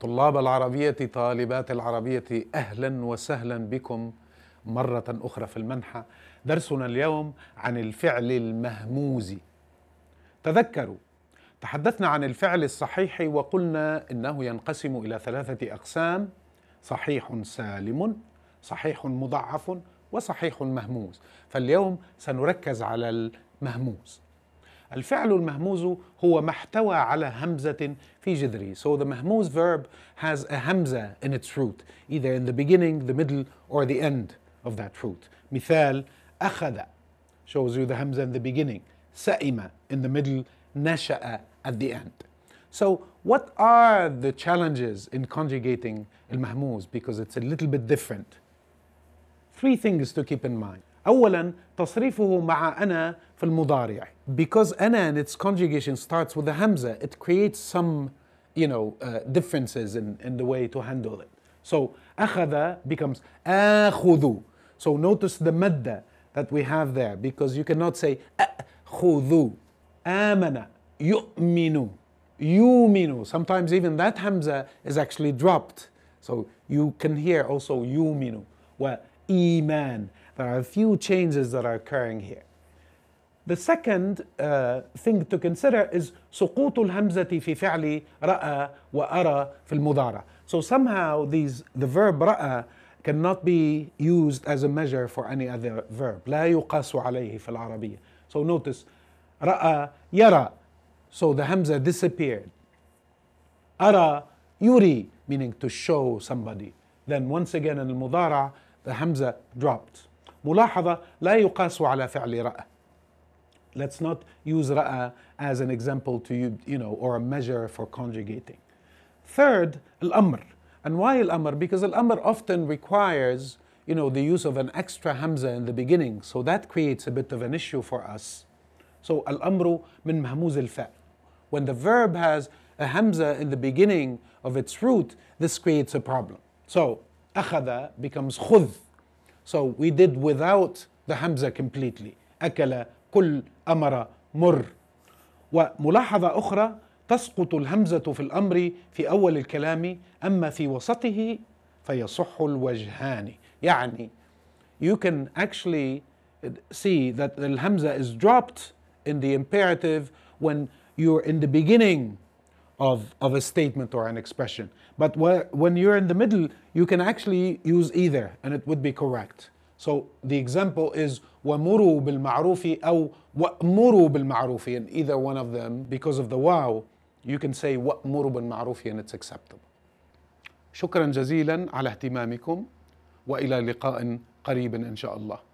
طلاب العربية طالبات العربية أهلا وسهلا بكم مرة أخرى في المنحة درسنا اليوم عن الفعل المهموز تذكروا تحدثنا عن الفعل الصحيح وقلنا إنه ينقسم إلى ثلاثة أقسام صحيح سالم صحيح مضعف وصحيح مهموز فاليوم سنركز على المهموز الفعل المهموز هو ما احتوى على همزة في جذره so the mahmuz verb has a hamza in its root either in the beginning the middle or the end of that root مثال أخذ shows you the hamza in the beginning سئم in the middle نشأ at the end so what are the challenges in conjugating al because it's a little bit different three things to keep in mind اولا تصريفه مع انا في المضارع because انا and its conjugation starts with a hamza it creates some you know uh, differences in, in the way to handle it so اخذ becomes اخذ so notice the مدة that we have there because you cannot say اخذ امن يؤمن يؤمن sometimes even that hamza is actually dropped so you can hear also يؤمن وإيمان There are a few changes that are occurring here. The second uh, thing to consider is سقوط الهمزة في فعل رأى وأرى في المضارع. So somehow these, the verb رأى cannot be used as a measure for any other verb. لا يقاس عليه في العربية. So notice رأى يرى. So the hamza disappeared. أرى يري meaning to show somebody. Then once again in المضارع the hamza dropped. ملاحظة لا يقاس على فعل رأى let's not use رأى as an example to you, you know or a measure for conjugating third الأمر and why الأمر because الأمر often requires you know the use of an extra hamza in the beginning so that creates a bit of an issue for us so الأمر من مهموز الفعل when the verb has a hamza in the beginning of its root this creates a problem so أخذ becomes خذ So we did without the hamza completely أكل كل أمر مر وملاحظة أخرى تسقط الهمزة في الأمر في أول الكلام أما في وسطه فيصح الوجهان يعني you can actually see that the hamza is dropped in the imperative when you're in the beginning of, of a statement or an expression. But wh- when you're in the middle, you can actually use either and it would be correct. So the example is وَمُرُوا بِالْمَعْرُوفِ أو وَأْمُرُوا بِالْمَعْرُوفِ and either one of them, because of the wow, you can say وَأْمُرُوا بِالْمَعْرُوفِ and it's acceptable. شكرا جزيلا على اهتمامكم وإلى لقاء قريب إن شاء الله